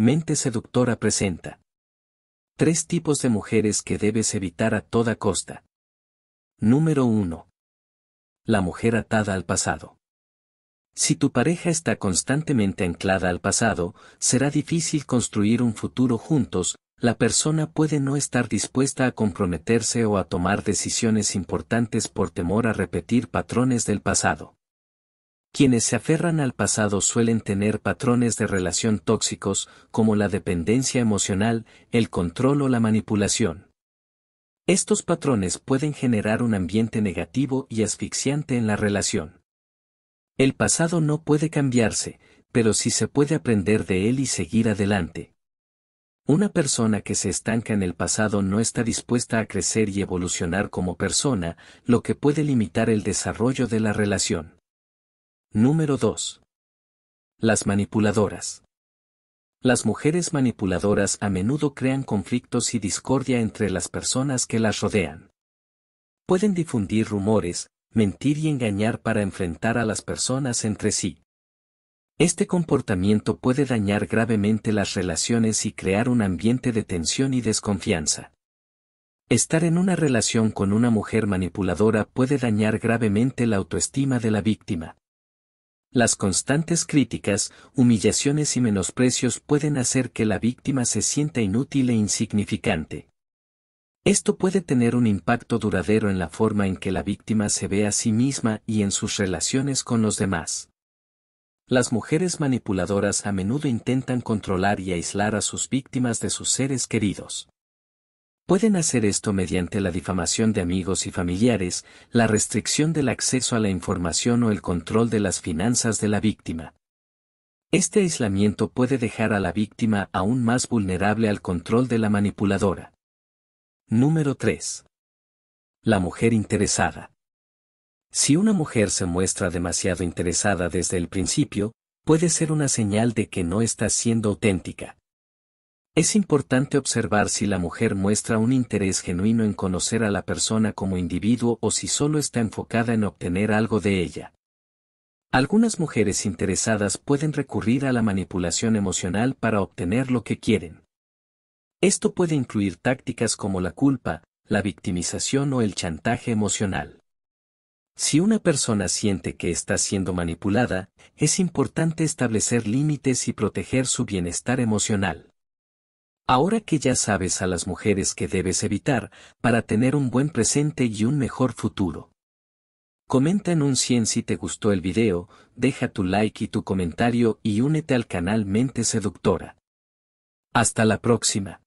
Mente Seductora presenta. Tres tipos de mujeres que debes evitar a toda costa. Número 1. La mujer atada al pasado. Si tu pareja está constantemente anclada al pasado, será difícil construir un futuro juntos, la persona puede no estar dispuesta a comprometerse o a tomar decisiones importantes por temor a repetir patrones del pasado. Quienes se aferran al pasado suelen tener patrones de relación tóxicos, como la dependencia emocional, el control o la manipulación. Estos patrones pueden generar un ambiente negativo y asfixiante en la relación. El pasado no puede cambiarse, pero sí se puede aprender de él y seguir adelante. Una persona que se estanca en el pasado no está dispuesta a crecer y evolucionar como persona, lo que puede limitar el desarrollo de la relación. Número 2. Las manipuladoras. Las mujeres manipuladoras a menudo crean conflictos y discordia entre las personas que las rodean. Pueden difundir rumores, mentir y engañar para enfrentar a las personas entre sí. Este comportamiento puede dañar gravemente las relaciones y crear un ambiente de tensión y desconfianza. Estar en una relación con una mujer manipuladora puede dañar gravemente la autoestima de la víctima. Las constantes críticas, humillaciones y menosprecios pueden hacer que la víctima se sienta inútil e insignificante. Esto puede tener un impacto duradero en la forma en que la víctima se ve a sí misma y en sus relaciones con los demás. Las mujeres manipuladoras a menudo intentan controlar y aislar a sus víctimas de sus seres queridos. Pueden hacer esto mediante la difamación de amigos y familiares, la restricción del acceso a la información o el control de las finanzas de la víctima. Este aislamiento puede dejar a la víctima aún más vulnerable al control de la manipuladora. Número 3. La mujer interesada. Si una mujer se muestra demasiado interesada desde el principio, puede ser una señal de que no está siendo auténtica. Es importante observar si la mujer muestra un interés genuino en conocer a la persona como individuo o si solo está enfocada en obtener algo de ella. Algunas mujeres interesadas pueden recurrir a la manipulación emocional para obtener lo que quieren. Esto puede incluir tácticas como la culpa, la victimización o el chantaje emocional. Si una persona siente que está siendo manipulada, es importante establecer límites y proteger su bienestar emocional. Ahora que ya sabes a las mujeres que debes evitar para tener un buen presente y un mejor futuro. Comenta en un 100 si te gustó el video, deja tu like y tu comentario y únete al canal Mente Seductora. Hasta la próxima.